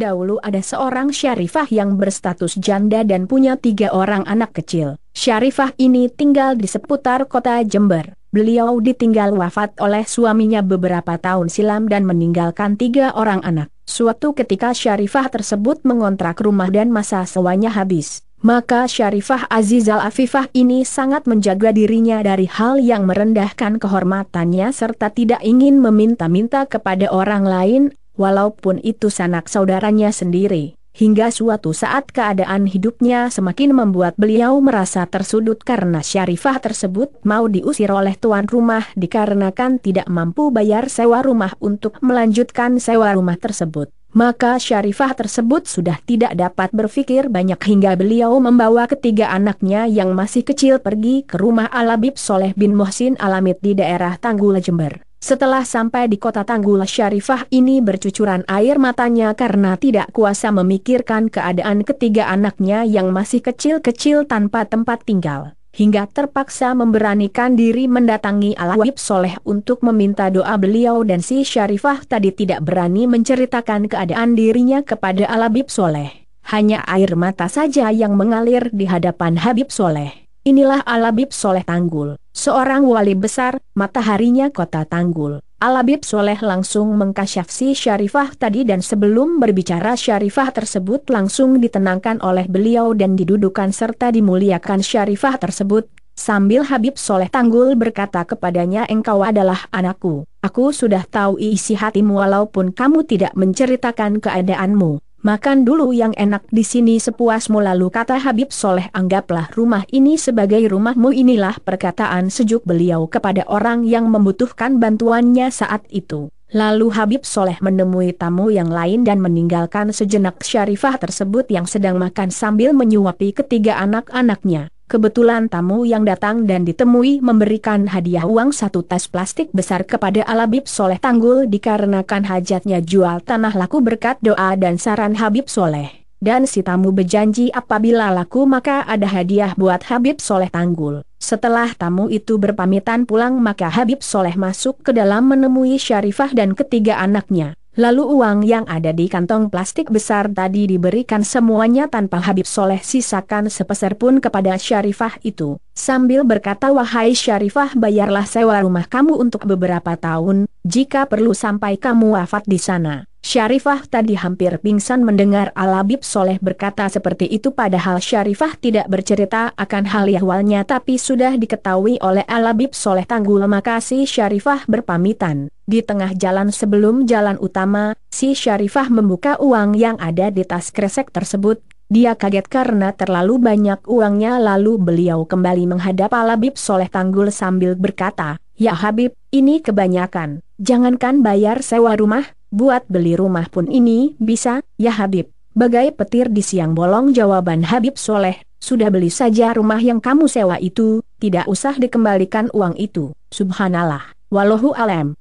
Dahulu ada seorang syarifah yang berstatus janda dan punya tiga orang anak kecil. Syarifah ini tinggal di seputar kota Jember. Beliau ditinggal wafat oleh suaminya beberapa tahun silam dan meninggalkan tiga orang anak. Suatu ketika syarifah tersebut mengontrak rumah dan masa sewanya habis. Maka Syarifah Azizal Afifah ini sangat menjaga dirinya dari hal yang merendahkan kehormatannya serta tidak ingin meminta-minta kepada orang lain walaupun itu sanak saudaranya sendiri. Hingga suatu saat keadaan hidupnya semakin membuat beliau merasa tersudut karena Syarifah tersebut mau diusir oleh tuan rumah dikarenakan tidak mampu bayar sewa rumah untuk melanjutkan sewa rumah tersebut. Maka Syarifah tersebut sudah tidak dapat berpikir banyak hingga beliau membawa ketiga anaknya yang masih kecil pergi ke rumah Alabib Soleh bin Mohsin Alamit di daerah Tanggula Jember. Setelah sampai di kota Tanggul Syarifah ini bercucuran air matanya karena tidak kuasa memikirkan keadaan ketiga anaknya yang masih kecil-kecil tanpa tempat tinggal, hingga terpaksa memberanikan diri mendatangi Al-Wahib Soleh untuk meminta doa beliau dan si Syarifah tadi tidak berani menceritakan keadaan dirinya kepada al Soleh. Hanya air mata saja yang mengalir di hadapan Habib Soleh. Inilah Alabib Soleh Tanggul, seorang wali besar, mataharinya kota Tanggul. Alabib Soleh langsung mengkasyaf si Syarifah tadi dan sebelum berbicara Syarifah tersebut langsung ditenangkan oleh beliau dan didudukan serta dimuliakan Syarifah tersebut. Sambil Habib Soleh Tanggul berkata kepadanya engkau adalah anakku, aku sudah tahu isi hatimu walaupun kamu tidak menceritakan keadaanmu. Makan dulu yang enak di sini sepuasmu lalu kata Habib Soleh anggaplah rumah ini sebagai rumahmu inilah perkataan sejuk beliau kepada orang yang membutuhkan bantuannya saat itu. Lalu Habib Soleh menemui tamu yang lain dan meninggalkan sejenak Syarifah tersebut yang sedang makan sambil menyuapi ketiga anak-anaknya. Kebetulan tamu yang datang dan ditemui memberikan hadiah uang satu tas plastik besar kepada Alabib Soleh Tanggul dikarenakan hajatnya jual tanah laku berkat doa dan saran Habib Soleh. Dan si tamu berjanji apabila laku maka ada hadiah buat Habib Soleh Tanggul. Setelah tamu itu berpamitan pulang maka Habib Soleh masuk ke dalam menemui Syarifah dan ketiga anaknya. Lalu uang yang ada di kantong plastik besar tadi diberikan semuanya tanpa Habib Soleh sisakan sepeser pun kepada Syarifah itu, sambil berkata wahai Syarifah bayarlah sewa rumah kamu untuk beberapa tahun, jika perlu sampai kamu wafat di sana. Syarifah tadi hampir pingsan mendengar Alabib Soleh berkata seperti itu padahal Syarifah tidak bercerita akan hal yahwalnya tapi sudah diketahui oleh Alabib Soleh Tanggul makasih Syarifah berpamitan. Di tengah jalan sebelum jalan utama, si Syarifah membuka uang yang ada di tas kresek tersebut. Dia kaget karena terlalu banyak uangnya lalu beliau kembali menghadap Alabib Soleh Tanggul sambil berkata, Ya Habib, ini kebanyakan, jangankan bayar sewa rumah, buat beli rumah pun ini, bisa, ya Habib. Bagai petir di siang bolong jawaban Habib Soleh, sudah beli saja rumah yang kamu sewa itu, tidak usah dikembalikan uang itu, subhanallah, walohu alam.